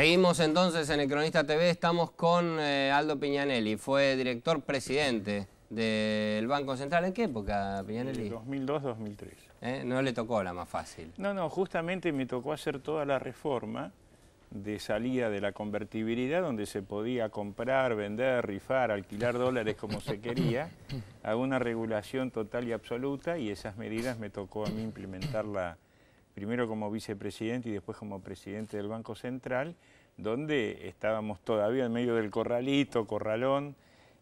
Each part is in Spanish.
Seguimos entonces en el Cronista TV, estamos con eh, Aldo Piñanelli, fue director presidente del Banco Central. ¿En qué época, Piñanelli? 2002-2003. ¿Eh? No le tocó la más fácil. No, no, justamente me tocó hacer toda la reforma de salida de la convertibilidad, donde se podía comprar, vender, rifar, alquilar dólares como se quería, a una regulación total y absoluta, y esas medidas me tocó a mí implementarla primero como vicepresidente y después como presidente del Banco Central, donde estábamos todavía en medio del corralito, corralón,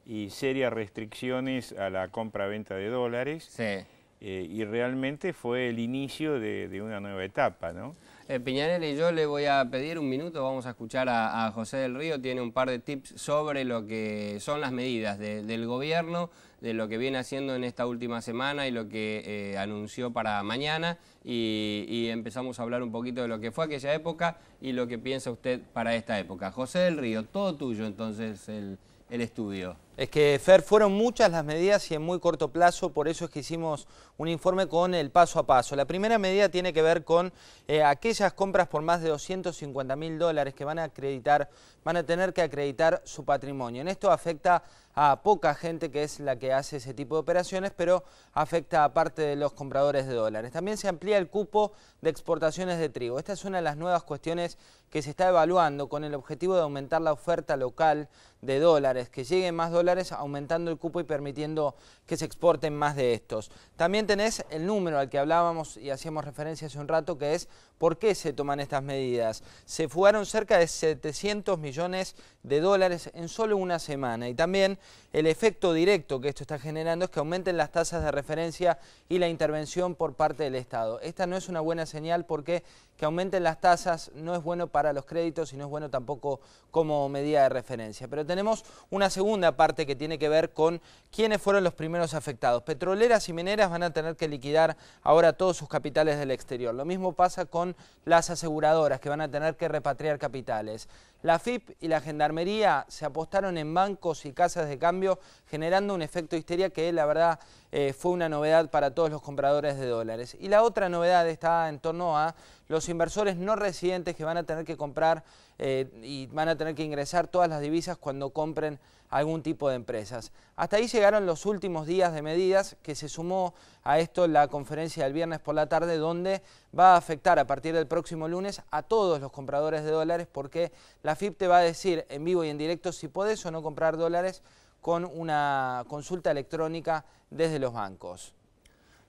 y serias restricciones a la compra-venta de dólares. Eh, y realmente fue el inicio de, de una nueva etapa, ¿no? Eh, y yo le voy a pedir un minuto, vamos a escuchar a, José del Río, tiene un par de tips sobre lo que son las medidas del gobierno, de lo que viene haciendo en esta última semana y lo que eh, anunció para mañana y, empezamos a hablar un poquito de lo que fue aquella época y lo que piensa usted para esta época. José del Río, todo tuyo entonces el estudio. Es que, Fer, fueron muchas las medidas y en muy corto plazo, por eso es que hicimos un informe con el paso a paso. La primera medida tiene que ver con eh, aquellas compras por más de 250 mil dólares que van a acreditar, van a tener que acreditar su patrimonio. En esto afecta a poca gente que es la que hace ese tipo de operaciones, pero afecta a parte de los compradores de dólares. También se amplía el cupo de exportaciones de trigo. Esta es una de las nuevas cuestiones que se está evaluando con el objetivo de aumentar la oferta local de dólares, que lleguen más dólares aumentando el cupo y permitiendo que se exporten más de estos. También tenés el número al que hablábamos y hacíamos referencia hace un rato, que es ¿Por qué se toman estas medidas? Se fugaron cerca de 700 millones de dólares en solo una semana y también el efecto directo que esto está generando es que aumenten las tasas de referencia y la intervención por parte del Estado. Esta no es una buena señal porque que aumenten las tasas no es bueno para los créditos y no es bueno tampoco como medida de referencia. Pero tenemos una segunda parte que tiene que ver con quiénes fueron los primeros afectados. Petroleras y mineras van a tener que liquidar ahora todos sus capitales del exterior. Lo mismo pasa con las aseguradoras que van a tener que repatriar capitales. La FIP y la Gendarmería se apostaron en bancos y casas de cambio generando un efecto de histeria que la verdad eh, fue una novedad para todos los compradores de dólares. Y la otra novedad está en torno a los inversores no residentes que van a tener que comprar eh, y van a tener que ingresar todas las divisas cuando compren algún tipo de empresas. Hasta ahí llegaron los últimos días de medidas que se sumó a esto la conferencia del viernes por la tarde donde va a afectar a partir del próximo lunes a todos los compradores de dólares porque la FIP te va a decir en vivo y en directo si podés o no comprar dólares con una consulta electrónica desde los bancos.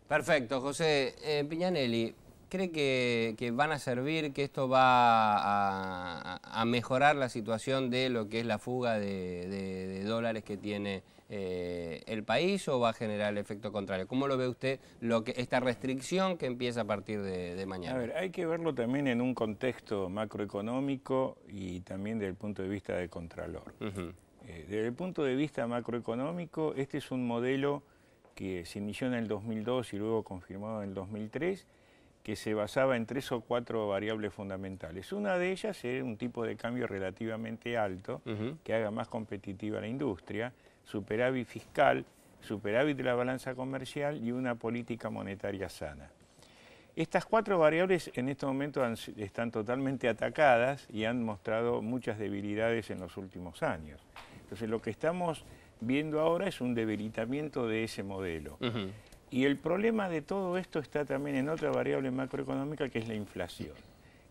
Perfecto, José eh, Piñanelli. ¿Cree que, van a servir, que esto va a, mejorar la situación de lo que es la fuga de, dólares que tiene eh, el país o va a generar el efecto contrario? ¿Cómo lo ve usted lo que, esta restricción que empieza a partir de, mañana? A ver, hay que verlo también en un contexto macroeconómico y también desde el punto de vista de Contralor. Eh, desde el punto de vista macroeconómico, este es un modelo que se inició en el 2002 y luego confirmado en el 2003 que se basaba en tres o cuatro variables fundamentales. Una de ellas era un tipo de cambio relativamente alto que haga más competitiva la industria, superávit fiscal, superávit de la balanza comercial y una política monetaria sana. Estas cuatro variables en este momento están totalmente atacadas y han mostrado muchas debilidades en los últimos años. Entonces lo que estamos viendo ahora es un debilitamiento de ese modelo. Y el problema de todo esto está también en otra variable macroeconómica que es la inflación.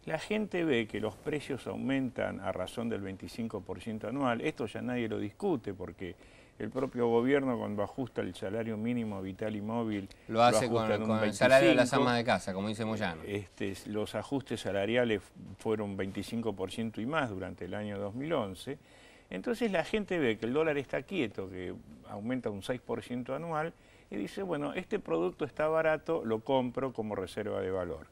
La gente ve que los precios aumentan a razón del 25% anual. Esto ya nadie lo discute porque el propio gobierno cuando ajusta el salario mínimo vital y móvil... Lo hace con, el salario de las amas de casa, como dice Moyano. Este, los ajustes salariales fueron 25% y más durante el año 2011. Entonces la gente ve que el dólar está quieto, que aumenta un 6% anual y dice, bueno, este producto está barato, lo compro como reserva de valor.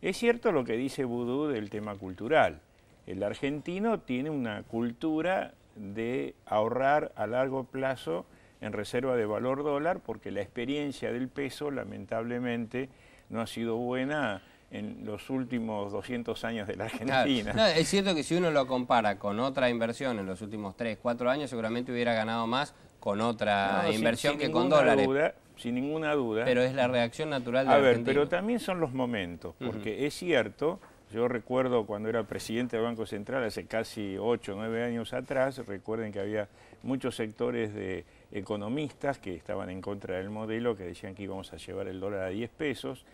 Es cierto lo que dice Vudú del tema cultural. El argentino tiene una cultura de ahorrar a largo plazo en reserva de valor dólar porque la experiencia del peso lamentablemente no ha sido buena en los últimos 200 años de la Argentina. es cierto que si uno lo compara con otra inversión en los últimos 3, 4 años, seguramente hubiera ganado más con otra inversión que con dólares. Duda, sin ninguna duda. Pero es la reacción natural de A ver, pero también son los momentos, porque es cierto, yo recuerdo cuando era presidente del Banco Central, hace casi 8 o 9 años atrás, recuerden que había muchos sectores de economistas que estaban en contra del modelo, que decían que íbamos a llevar el dólar a 10 pesos,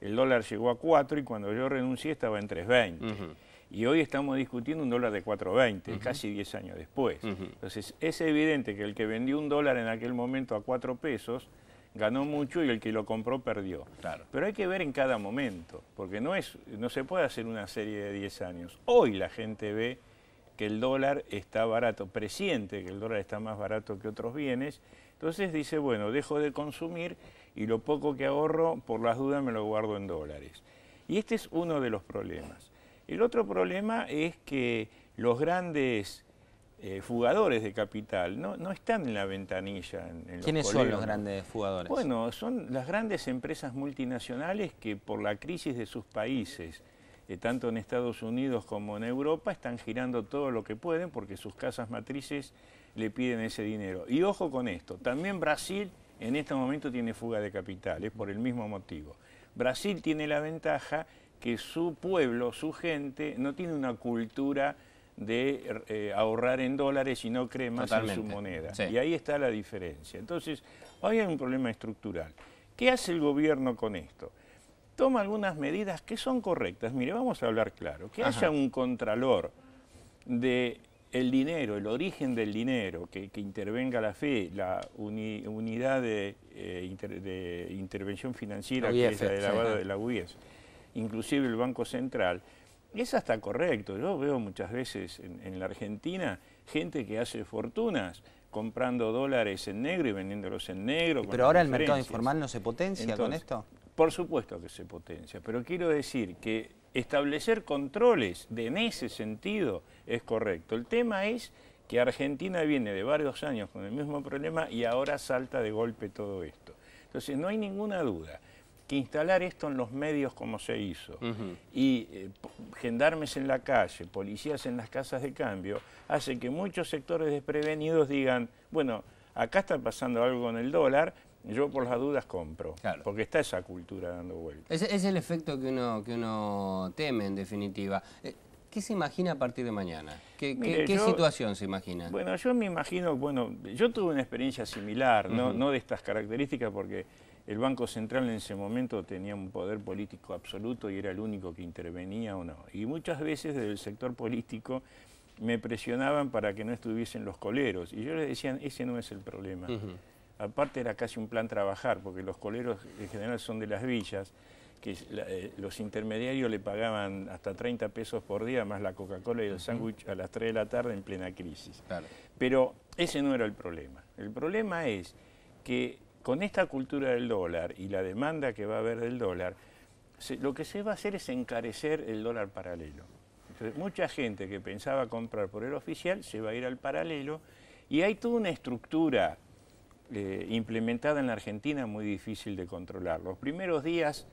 el dólar llegó a 4 y cuando yo renuncié estaba en 3.20. Y hoy estamos discutiendo un dólar de 4.20, casi 10 años después. Entonces, es evidente que el que vendió un dólar en aquel momento a 4 pesos ganó mucho y el que lo compró perdió. Claro. Pero hay que ver en cada momento, porque no, es, no se puede hacer una serie de 10 años. Hoy la gente ve que el dólar está barato, presiente que el dólar está más barato que otros bienes, entonces dice, bueno, dejo de consumir y lo poco que ahorro, por las dudas, me lo guardo en dólares. Y este es uno de los problemas. El otro problema es que los grandes eh, fugadores de capital no, están en la ventanilla. En, ¿Quiénes son los grandes fugadores? Bueno, son las grandes empresas multinacionales que por la crisis de sus países, eh, tanto en Estados Unidos como en Europa, están girando todo lo que pueden porque sus casas matrices le piden ese dinero. Y ojo con esto, también Brasil en este momento tiene fuga de capitales por el mismo motivo. Brasil tiene la ventaja que su pueblo, su gente, no tiene una cultura de eh, ahorrar en dólares y no cree más en su moneda. Y ahí está la diferencia. Entonces, hoy hay un problema estructural. ¿Qué hace el gobierno con esto? Toma algunas medidas que son correctas. Mire, vamos a hablar claro. Que haya un contralor de dinero, el origen del dinero, que, intervenga la FE, la unidad eh, de, intervención financiera, que es la de lavado de la UIS inclusive el Banco Central, es hasta correcto. Yo veo muchas veces en, la Argentina gente que hace fortunas comprando dólares en negro y vendiéndolos en negro. Pero ahora el mercado informal no se potencia con esto. Por supuesto que se potencia, pero quiero decir que establecer controles en ese sentido es correcto. El tema es que Argentina viene de varios años con el mismo problema y ahora salta de golpe todo esto. Entonces no hay ninguna duda que instalar esto en los medios como se hizo y eh, gendarmes en la calle, policías en las casas de cambio, hace que muchos sectores desprevenidos digan, bueno, acá está pasando algo con el dólar, yo por las dudas compro, porque está esa cultura dando vuelta. Es, el efecto que uno, que uno teme en definitiva. Eh, ¿Qué se imagina a partir de mañana? ¿Qué, situación se imagina? Bueno, yo me imagino, bueno, yo tuve una experiencia similar, no de estas características, porque el Banco Central en ese momento tenía un poder político absoluto y era el único que intervenía o no. Y muchas veces desde el sector político me presionaban para que no estuviesen los coleros. Y yo les decía, ese no es el problema. Aparte era casi un plan trabajar, porque los coleros en general son de las villas, que eh, los intermediarios le pagaban hasta 30 pesos por día, más la Coca-Cola y el sándwich a las 3 de la tarde en plena crisis. Pero ese no era el problema. El problema es que con esta cultura del dólar y la demanda que va a haber del dólar, lo que se va a hacer es encarecer el dólar paralelo. Entonces, mucha gente que pensaba comprar por el oficial se va a ir al paralelo y hay toda una estructura eh, implementada en la Argentina muy difícil de controlar. Los primeros días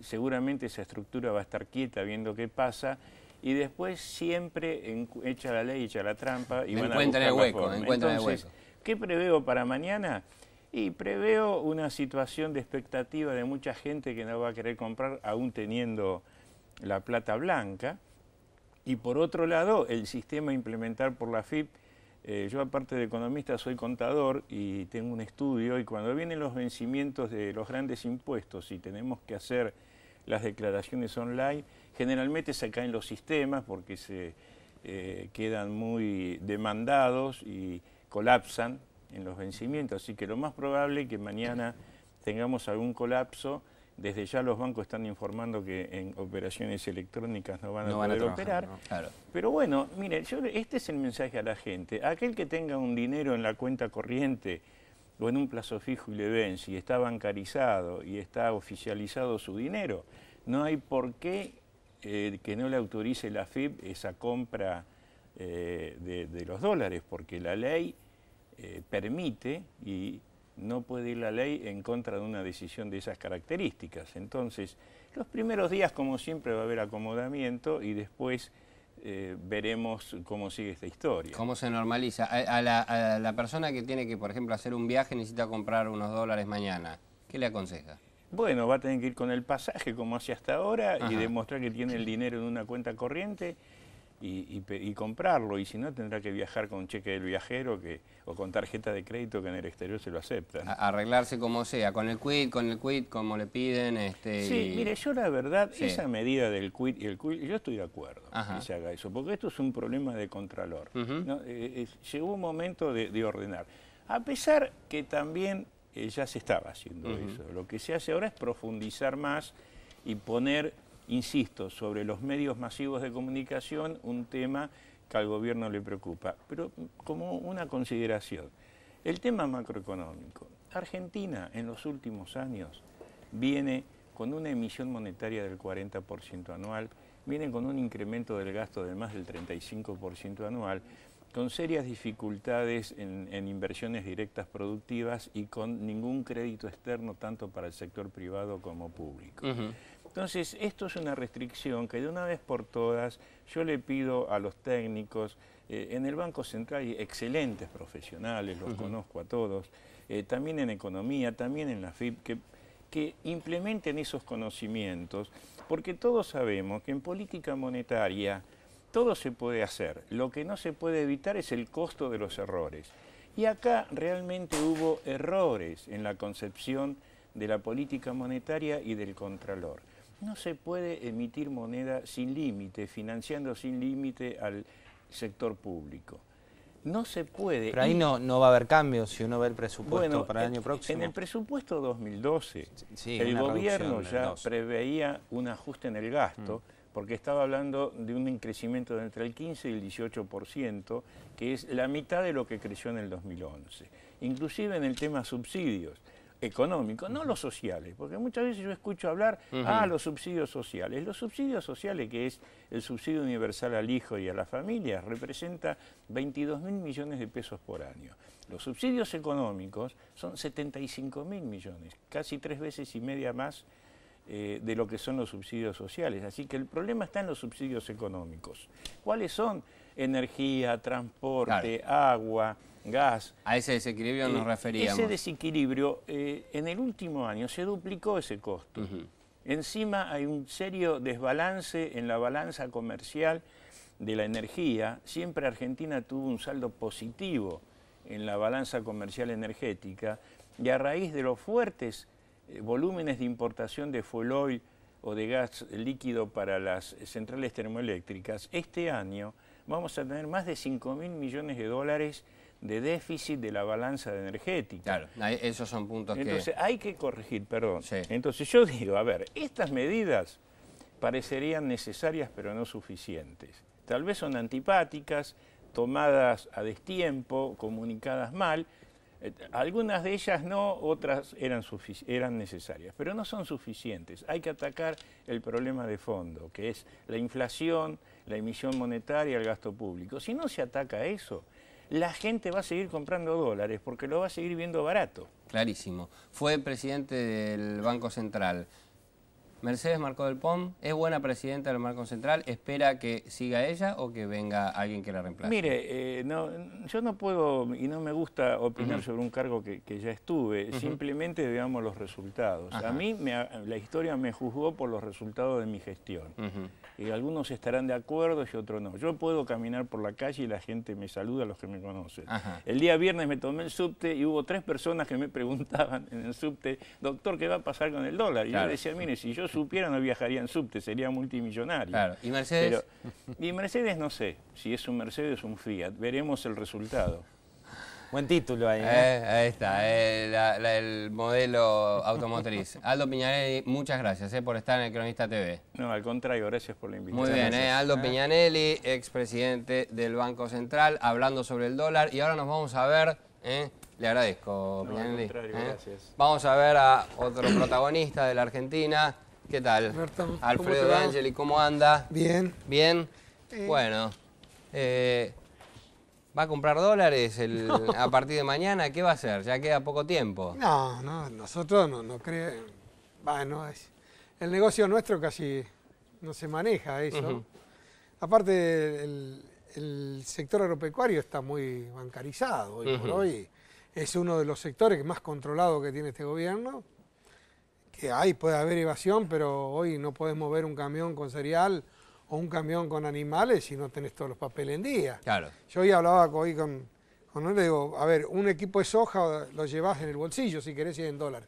seguramente esa estructura va a estar quieta viendo qué pasa y después siempre echa la ley, echa la trampa y van a el hueco, la el hueco. ¿qué preveo para mañana? Y preveo una situación de expectativa de mucha gente que no va a querer comprar aún teniendo la plata blanca. Y por otro lado, el sistema implementar por la FIP, eh, yo aparte de economista soy contador y tengo un estudio y cuando vienen los vencimientos de los grandes impuestos y tenemos que hacer las declaraciones online, generalmente se caen los sistemas porque se eh, quedan muy demandados y colapsan en los vencimientos, así que lo más probable es que mañana tengamos algún colapso. Desde ya los bancos están informando que en operaciones electrónicas no van a poder operar. Pero bueno, mire, yo, este es el mensaje a la gente. Aquel que tenga un dinero en la cuenta corriente o en un plazo fijo y le vence, si está bancarizado y está oficializado su dinero, no hay por qué eh, que no le autorice la FIB esa compra eh, de los dólares, porque la ley eh, permite y no puede ir la ley en contra de una decisión de esas características. Entonces, los primeros días, como siempre, va a haber acomodamiento y después eh, veremos cómo sigue esta historia. ¿Cómo se normaliza? A, la, persona que tiene que, por ejemplo, hacer un viaje necesita comprar unos dólares mañana, ¿qué le aconseja? Bueno, va a tener que ir con el pasaje como hace hasta ahora y demostrar que tiene el dinero en una cuenta corriente y, comprarlo, y si no tendrá que viajar con cheque del viajero que, o con tarjeta de crédito que en el exterior se lo aceptan. arreglarse como sea, con el quit, con el quit, como le piden. Este, sí, mire, yo la verdad, esa medida del quit y el quit, yo estoy de acuerdo que se haga eso, porque esto es un problema de contralor. Eh, eh, llegó un momento de, ordenar. A pesar que también eh, ya se estaba haciendo eso, lo que se hace ahora es profundizar más y poner insisto, sobre los medios masivos de comunicación, un tema que al gobierno le preocupa. Pero como una consideración, el tema macroeconómico. Argentina en los últimos años viene con una emisión monetaria del 40% anual, viene con un incremento del gasto de más del 35% anual, con serias dificultades en, inversiones directas productivas y con ningún crédito externo tanto para el sector privado como público. Entonces, esto es una restricción que de una vez por todas yo le pido a los técnicos, eh, en el Banco Central excelentes profesionales, los conozco a todos, eh, también en economía, también en la FIP, que, que implementen esos conocimientos, porque todos sabemos que en política monetaria todo se puede hacer, lo que no se puede evitar es el costo de los errores. Y acá realmente hubo errores en la concepción de la política monetaria y del contralor. No se puede emitir moneda sin límite, financiando sin límite al sector público. No se puede. Pero ahí no, no va a haber cambios si uno ve el presupuesto para el año próximo. En el presupuesto 2012, el gobierno ya preveía un ajuste en el gasto, mm. porque estaba hablando de un crecimiento de entre el 15 y el 18%, que es la mitad de lo que creció en el 2011. Inclusive en el tema subsidios. Económico, no los sociales, porque muchas veces yo escucho hablar, a ah, los subsidios sociales. Los subsidios sociales, que es el subsidio universal al hijo y a la familia, representa 22 mil millones de pesos por año. Los subsidios económicos son 75 mil millones, casi tres veces y media más eh, de lo que son los subsidios sociales. Así que el problema está en los subsidios económicos. ¿Cuáles son? Energía, transporte, agua gas. A ese desequilibrio nos eh, referíamos. Ese desequilibrio, eh, en el último año se duplicó ese costo. Encima hay un serio desbalance en la balanza comercial de la energía. Siempre Argentina tuvo un saldo positivo en la balanza comercial energética y a raíz de los fuertes eh, volúmenes de importación de fuel oil o de gas líquido para las centrales termoeléctricas, este año vamos a tener más de 5 mil millones de dólares de déficit de la balanza energética. Claro, esos son puntos que... Entonces hay que corregir, perdón. Entonces yo digo, a ver, estas medidas parecerían necesarias pero no suficientes. Tal vez son antipáticas, tomadas a destiempo, comunicadas mal. Eh, algunas de ellas no, otras eran, eran necesarias, pero no son suficientes. Hay que atacar el problema de fondo, que es la inflación, la emisión monetaria, el gasto público. Si no se ataca eso, la gente va a seguir comprando dólares porque lo va a seguir viendo barato. Clarísimo. Fue presidente del Banco Central. Mercedes Marcó del POM es buena presidenta del Banco Central, ¿espera que siga ella o que venga alguien que la reemplace? Mire, eh, no, yo no puedo y no me gusta opinar sobre un cargo que, ya estuve, simplemente veamos los resultados. A mí la historia me juzgó por los resultados de mi gestión. Y eh, algunos estarán de acuerdo y otros no. Yo puedo caminar por la calle y la gente me saluda, los que me conocen. El día viernes me tomé el subte y hubo tres personas que me preguntaban en el subte, doctor, ¿qué va a pasar con el dólar? Y yo decía, mire, si yo supiera no viajaría en subte, sería multimillonario. ¿Y Mercedes? y Mercedes no sé, si es un Mercedes o un Fiat, veremos el resultado. Buen título ahí. Eh, ahí está, eh, el modelo automotriz. Aldo Piñanelli, muchas gracias eh, por estar en el Cronista TV. No, al contrario, gracias por la invitación. Muy bien, Aldo ah. Piñanelli, expresidente del Banco Central, hablando sobre el dólar. Y ahora nos vamos a ver... Le agradezco, Piñanelli. Al contrario, gracias. Vamos a ver a otro protagonista de la Argentina. ¿Qué tal? Alberto Alfredo D'Angeli, ¿cómo anda? Bien. ¿Bien? Bueno, ¿Va a comprar dólares a partir de mañana? ¿Qué va a hacer? Ya queda poco tiempo. No, no, nosotros no, no creemos. Bueno, el negocio nuestro casi no se maneja eso. Aparte, el, sector agropecuario está muy bancarizado hoy por hoy. Es uno de los sectores más controlados que tiene este gobierno. Que ahí puede haber evasión, pero hoy no podés mover un camión con cereal o un camión con animales si no tenés todos los papeles en día. Claro. Yo hoy hablaba con, con él, le digo, a ver, un equipo de soja lo llevas en el bolsillo si querés y en dólar.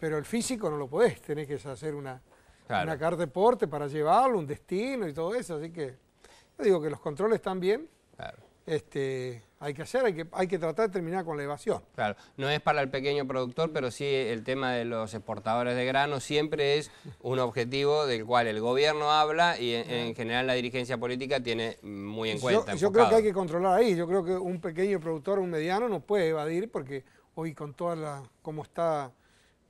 Pero el físico no lo podés, tenés que hacer una, una carta de porte para llevarlo, un destino y todo eso. Así que yo digo que los controles están bien. Claro. Este, hay que hacer, hay que, hay que tratar de terminar con la evasión. Claro, no es para el pequeño productor, pero sí el tema de los exportadores de grano siempre es un objetivo del cual el gobierno habla y en, general la dirigencia política tiene muy en cuenta. Yo, creo que hay que controlar ahí, yo creo que un pequeño productor, un mediano, no puede evadir porque hoy con toda la, cómo está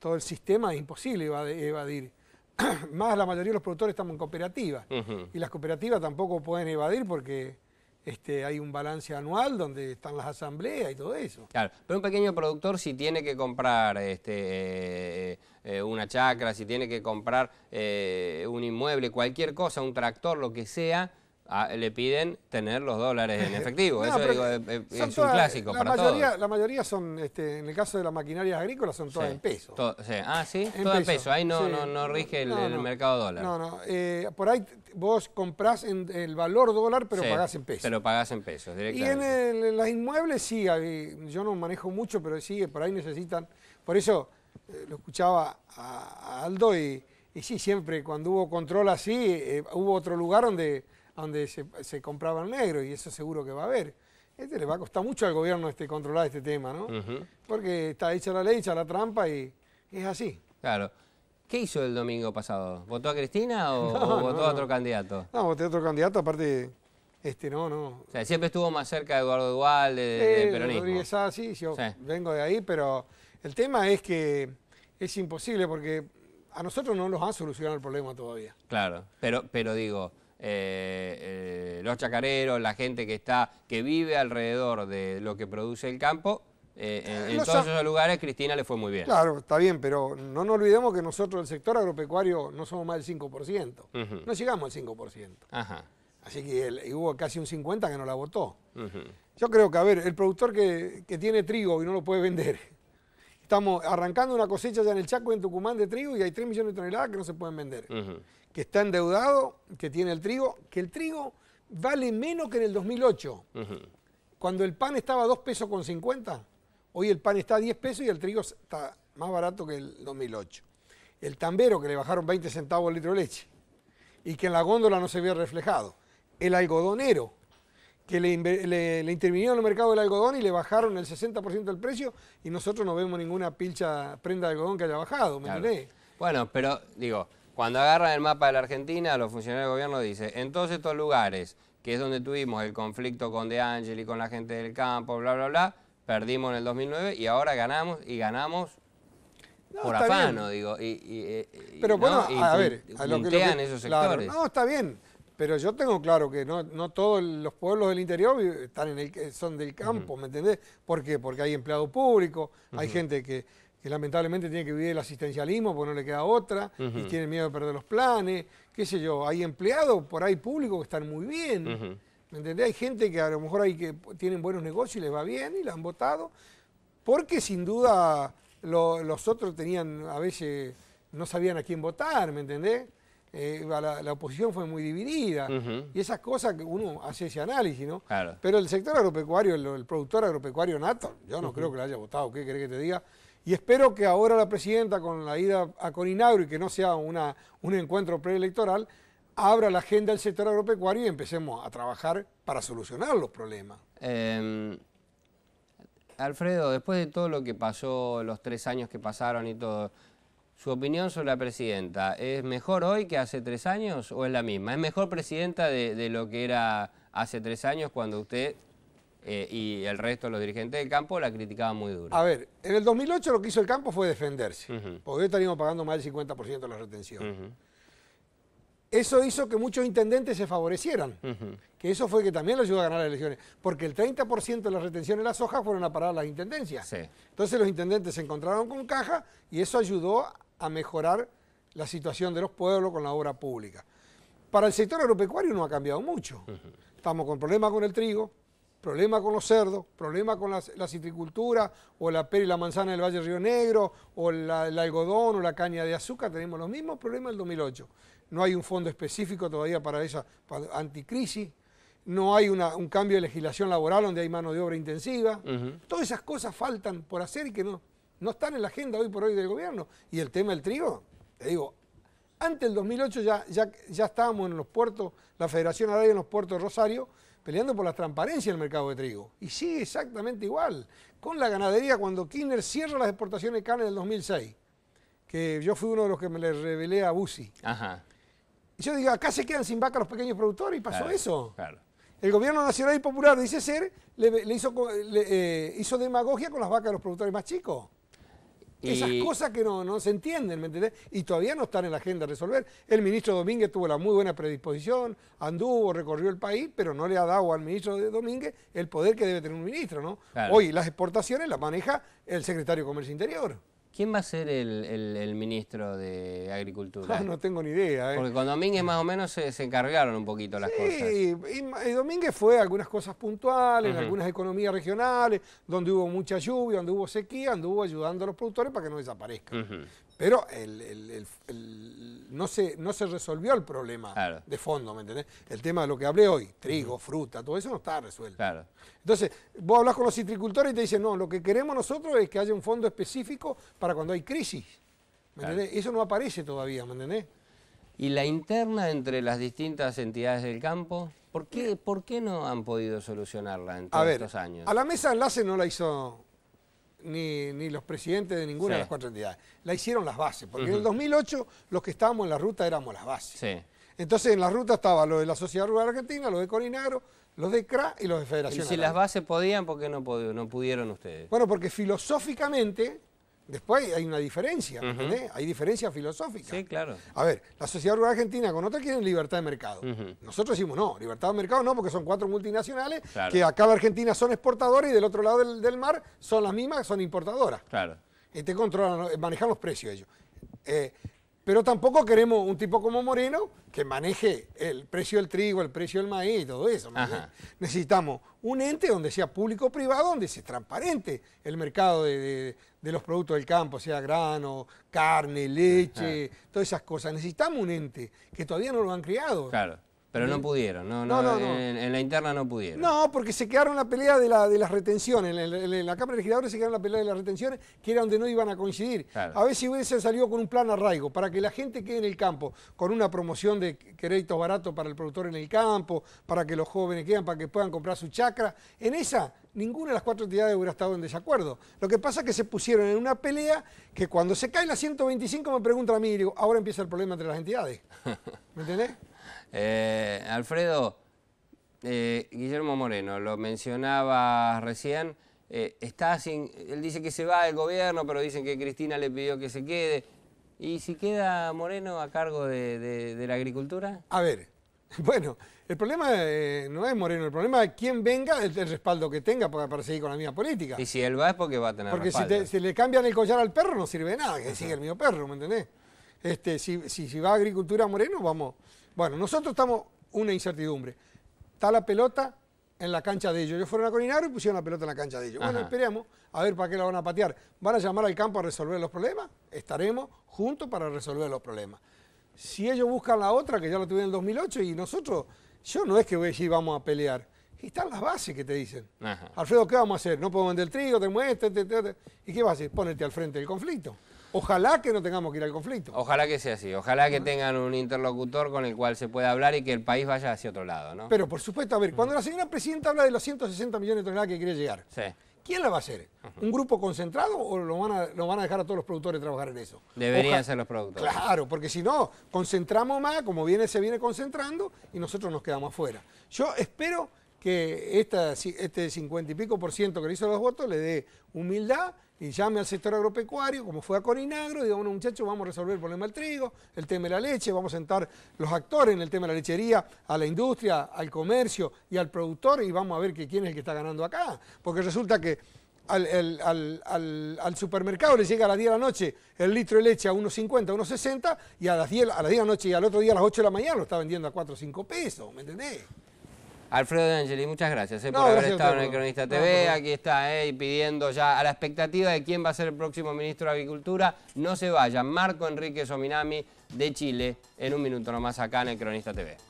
todo el sistema es imposible evadir. Más la mayoría de los productores estamos en cooperativas y las cooperativas tampoco pueden evadir porque este, hay un balance anual donde están las asambleas y todo eso. Claro, pero un pequeño productor si tiene que comprar este, eh, eh, una chacra, si tiene que comprar eh, un inmueble, cualquier cosa, un tractor, lo que sea, Ah, le piden tener los dólares en efectivo. Eso es, un clásico la para mayoría, todos. La mayoría son, este, en el caso de la maquinaria agrícola, son todas en peso. Ah, sí, en todas en peso. Ahí no, rige el, mercado dólar. No, no. Eh, por ahí vos comprás en el valor dólar, pero pagás en peso. Pero pagás en pesos, directamente. Y en, las inmuebles sí, yo no manejo mucho, pero sí, por ahí necesitan. Por eso eh, lo escuchaba a, Aldo y, sí, siempre cuando hubo control así, eh, hubo otro lugar donde donde se, compraba el negro, y eso seguro que va a haber. Este le va a costar mucho al gobierno este, controlar este tema, ¿no? Porque está hecha la ley, hecha la trampa y es así. Claro. ¿Qué hizo el domingo pasado? ¿Votó a Cristina o, votó a otro candidato? No, voté a otro candidato, aparte, este no, no. O sea, siempre estuvo más cerca de Eduardo Dual, de, Rodríguez sí, yo vengo de ahí, pero el tema es que es imposible porque a nosotros no nos han solucionado el problema todavía. Claro, pero, pero digo, eh, eh, los chacareros, la gente que está, que vive alrededor de lo que produce el campo, eh, en, todos esos lugares Cristina le fue muy bien. Claro, está bien, pero no nos olvidemos que nosotros, el sector agropecuario, no somos más del 5%. No llegamos al 5%. Así que hubo casi un 50% que no la votó. Yo creo que, a ver, el productor que tiene trigo y no lo puede vender, estamos arrancando una cosecha ya en el Chaco en Tucumán de trigo y hay 3 millones de toneladas que no se pueden vender. Que está endeudado, que tiene el trigo, que el trigo vale menos que en el 2008. Cuando el pan estaba a 2 pesos con 50, hoy el pan está a 10 pesos y el trigo está más barato que el 2008. El tambero que le bajaron 20 centavos al litro de leche y que en la góndola no se ve reflejado. El algodonero que le, le, le, intervinieron el mercado del algodón y le bajaron el 60% del precio y nosotros no vemos ninguna pilcha prenda de algodón que haya bajado, ¿me Bueno, pero digo, cuando agarran el mapa de la Argentina, los funcionarios del gobierno dicen, en todos estos lugares, que es donde tuvimos el conflicto con De y con la gente del campo, bla, bla, bla, perdimos en el 2009 y ahora ganamos y ganamos por afano, digo. Y, y, pero bueno, a, ver, a lo que, esos sectores. no, está bien. Pero yo tengo claro que no, todos los pueblos del interior están en el, eh, son del campo, ¿me entendés? ¿Por qué? Porque hay empleado público, hay gente que, lamentablemente tiene que vivir el asistencialismo porque no le queda otra y tiene miedo de perder los planes, qué sé yo. Hay empleados por ahí públicos que están muy bien, ¿me entendés? Hay gente que a lo mejor hay que tienen buenos negocios y les va bien y la han votado porque sin duda los otros tenían a veces no sabían a quién votar, ¿me entendés? Eh, la, oposición fue muy dividida. Y esas cosas que uno hace ese análisis, ¿no? Pero el sector agropecuario, el, productor agropecuario nato, yo no creo que lo haya votado, ¿qué querés que te diga? Y espero que ahora la presidenta, con la ida a Corinagro y que no sea una, un encuentro preelectoral, abra la agenda del sector agropecuario y empecemos a trabajar para solucionar los problemas. Em, Alfredo, después de todo lo que pasó, los tres años que pasaron y todo, su opinión sobre la presidenta, ¿es mejor hoy que hace tres años o es la misma? ¿Es mejor presidenta de, lo que era hace tres años cuando usted eh, y el resto de los dirigentes del campo la criticaban muy duro. A ver, en el 2008 lo que hizo el campo fue defenderse, porque hoy estaríamos pagando más del 50% de la retención. Eso hizo que muchos intendentes se favorecieran, que eso fue que también lo ayudó a ganar las elecciones, porque el 30% de las retenciones en las hojas fueron a parar las intendencias. Entonces los intendentes se encontraron con caja y eso ayudó a a mejorar la situación de los pueblos con la obra pública. Para el sector agropecuario no ha cambiado mucho. Estamos con problemas con el trigo, problemas con los cerdos, problemas con la citricultura, o la pera y la manzana del Valle Río Negro, o el algodón, o la caña de azúcar, tenemos los mismos problemas del 2008. No hay un fondo específico todavía para esa anticrisis, no hay un cambio de legislación laboral donde hay mano de obra intensiva. Todas esas cosas faltan por hacer y que no, no están en la agenda hoy por hoy del gobierno. Y el tema del trigo, te digo, antes del 2008 ya, ya, ya estábamos en los puertos, la Federación Agraria en los puertos de Rosario, peleando por la transparencia del mercado de trigo. Y sigue exactamente igual. Con la ganadería, cuando Kirchner cierra las exportaciones de carne del 2006, que yo fui uno de los que me le revelé a Busi. Ajá. Y yo digo, acá se quedan sin vaca los pequeños productores y pasó eso. El gobierno nacional y popular, dice ser, le, hizo, le, eh, hizo demagogia con las vacas de los productores más chicos. Esas cosas que no, se entienden, ¿me entendés? Y todavía no están en la agenda de resolver. El ministro Domínguez tuvo la muy buena predisposición, anduvo, recorrió el país, pero no le ha dado al ministro Domínguez el poder que debe tener un ministro, ¿no? Hoy las exportaciones las maneja el secretario de Comercio Interior. ¿Quién va a ser el, ministro de Agricultura? No, tengo ni idea. ¿eh? Porque con Domínguez más o menos se, encargaron un poquito las cosas. Sí, y eh, Domínguez fue algunas cosas puntuales, en algunas economías regionales, donde hubo mucha lluvia, donde hubo sequía, anduvo ayudando a los productores para que no desaparezcan. Pero el, no, se, no se resolvió el problema de fondo, ¿me entendés? El tema de lo que hablé hoy, trigo, fruta, todo eso no está resuelto. Claro. Entonces, vos hablas con los citricultores y te dicen, no, lo que queremos nosotros es que haya un fondo específico para cuando hay crisis. ¿Me Eso no aparece todavía, ¿me entendés? ¿Y la interna entre las distintas entidades del campo? ¿Por qué, qué no han podido solucionarla en todos estos años? A la mesa de enlace no la hizo ni, los presidentes de ninguna de las cuatro entidades. La hicieron las bases, porque en el 2008 los que estábamos en la ruta éramos las bases. Sí. Entonces en la ruta estaba lo de la Sociedad Rural Argentina, lo de Corinagro, los de CRA y los de Federación. Y si las bases podían, ¿por qué no pudieron ustedes? Bueno, porque filosóficamente Después hay una diferencia, ¿me Hay diferencia filosófica. Sí, claro. A ver, la sociedad rural argentina con otra quieren libertad de mercado. Nosotros decimos no, libertad de mercado no, porque son cuatro multinacionales que acá en Argentina son exportadoras y del otro lado del, mar son las mismas, son importadoras. Claro. Y eh, te controlan, eh, manejan los precios ellos. Eh, pero tampoco queremos un tipo como Moreno que maneje el precio del trigo, el precio del maíz y todo eso. Necesitamos un ente donde sea público-privado, o donde sea transparente el mercado de, de los productos del campo, sea grano, carne, leche, todas esas cosas. Necesitamos un ente que todavía no lo han creado. Claro. Pero no pudieron, no, no, en, la interna no pudieron. No, porque se quedaron la pelea de, las retenciones. En la, Cámara de Legisladores se quedaron la pelea de las retenciones, que era donde no iban a coincidir. A ver si hubiese salido con un plan arraigo, para que la gente quede en el campo, con una promoción de créditos baratos para el productor en el campo, para que los jóvenes queden, para que puedan comprar su chacra. En esa, ninguna de las cuatro entidades hubiera estado en desacuerdo. Lo que pasa es que se pusieron en una pelea que cuando se cae la 125 me pregunta a mí, digo, ahora empieza el problema entre las entidades. ¿Me entendés? Eh, Alfredo, eh, Guillermo Moreno, lo mencionaba recién, eh, está sin, él dice que se va del gobierno, pero dicen que Cristina le pidió que se quede. ¿Y si queda Moreno a cargo de, la agricultura? A ver, bueno, el problema no es Moreno, el problema es quién venga, el, respaldo que tenga para, seguir con la misma política. Y si él va es porque va a tener Porque si, le cambian el collar al perro no sirve nada, que sigue el mismo perro, ¿me entendés? Este, si, si va a agricultura Moreno, vamos, bueno, nosotros estamos una incertidumbre. Está la pelota en la cancha de ellos. Yo fueron a coordinar y pusieron la pelota en la cancha de ellos. Bueno, esperemos a ver para qué la van a patear. ¿Van a llamar al campo a resolver los problemas? Estaremos juntos para resolver los problemas. Si ellos buscan la otra, que ya la tuvieron en 2008, y nosotros, yo no es que voy a vamos a pelear. están las bases que te dicen. Alfredo, ¿qué vamos a hacer? No podemos vender el trigo, te este, muestras, este, este. ¿Y qué vas a hacer? Ponerte al frente del conflicto. Ojalá que no tengamos que ir al conflicto. Ojalá que sea así, ojalá que tengan un interlocutor con el cual se pueda hablar y que el país vaya hacia otro lado, ¿no? Pero por supuesto, a ver, cuando mm. la señora presidenta habla de los 160 millones de toneladas que quiere llegar, ¿quién la va a hacer? ¿Un grupo concentrado o lo van, a, dejar a todos los productores trabajar en eso? Deberían ser los productores. Claro, porque si no, concentramos más, como viene, se viene concentrando y nosotros nos quedamos afuera. Yo espero que este 50 y pico por ciento que le hizo los votos le dé humildad y llame al sector agropecuario, como fue a Corinagro, y un bueno, muchachos, vamos a resolver el problema del trigo, el tema de la leche, vamos a sentar los actores en el tema de la lechería, a la industria, al comercio y al productor, y vamos a ver quién es el que está ganando acá. Porque resulta que al, supermercado le llega a las 10 de la noche el litro de leche a 1,50, 1,60, y a las, 10, a las 10 de la noche y al otro día a las 8 de la mañana lo está vendiendo a 4 o 5 pesos, ¿me entendés? Alfredo de Angeli, muchas gracias eh, por haber estado en el Cronista TV. Aquí está, eh, pidiendo ya a la expectativa de quién va a ser el próximo ministro de Agricultura. No se vaya, Marco Enrique Sominami de Chile en un minuto nomás acá en el Cronista TV.